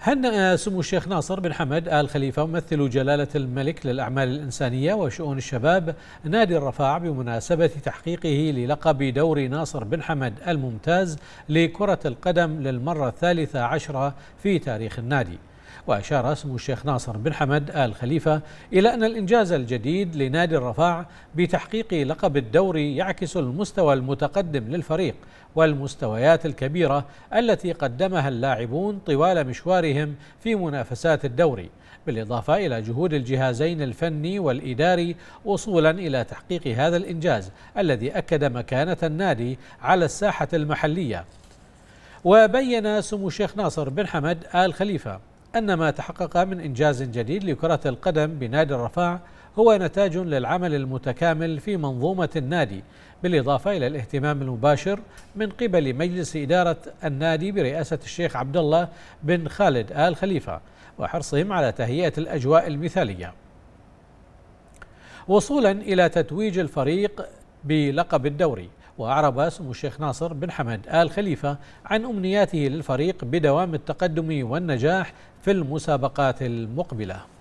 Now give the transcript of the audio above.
هنأ سمو الشيخ ناصر بن حمد آل خليفة ممثل جلالة الملك للأعمال الإنسانية وشؤون الشباب نادي الرفاع بمناسبة تحقيقه للقب دور ناصر بن حمد الممتاز لكرة القدم للمرة الثالثة عشرة في تاريخ النادي وأشار اسم الشيخ ناصر بن حمد آل خليفة إلى أن الإنجاز الجديد لنادي الرفاع بتحقيق لقب الدوري يعكس المستوى المتقدم للفريق والمستويات الكبيرة التي قدمها اللاعبون طوال مشوارهم في منافسات الدوري بالإضافة إلى جهود الجهازين الفني والإداري وصولا إلى تحقيق هذا الإنجاز الذي أكد مكانة النادي على الساحة المحلية وبين سمو الشيخ ناصر بن حمد آل خليفة أن ما تحقق من إنجاز جديد لكرة القدم بنادي الرفاع هو نتاج للعمل المتكامل في منظومة النادي بالإضافة إلى الاهتمام المباشر من قبل مجلس إدارة النادي برئاسة الشيخ عبد الله بن خالد آل خليفة وحرصهم على تهيئة الأجواء المثالية وصولا إلى تتويج الفريق بلقب الدوري وأعرب اسم الشيخ ناصر بن حمد آل خليفة عن أمنياته للفريق بدوام التقدم والنجاح في المسابقات المقبله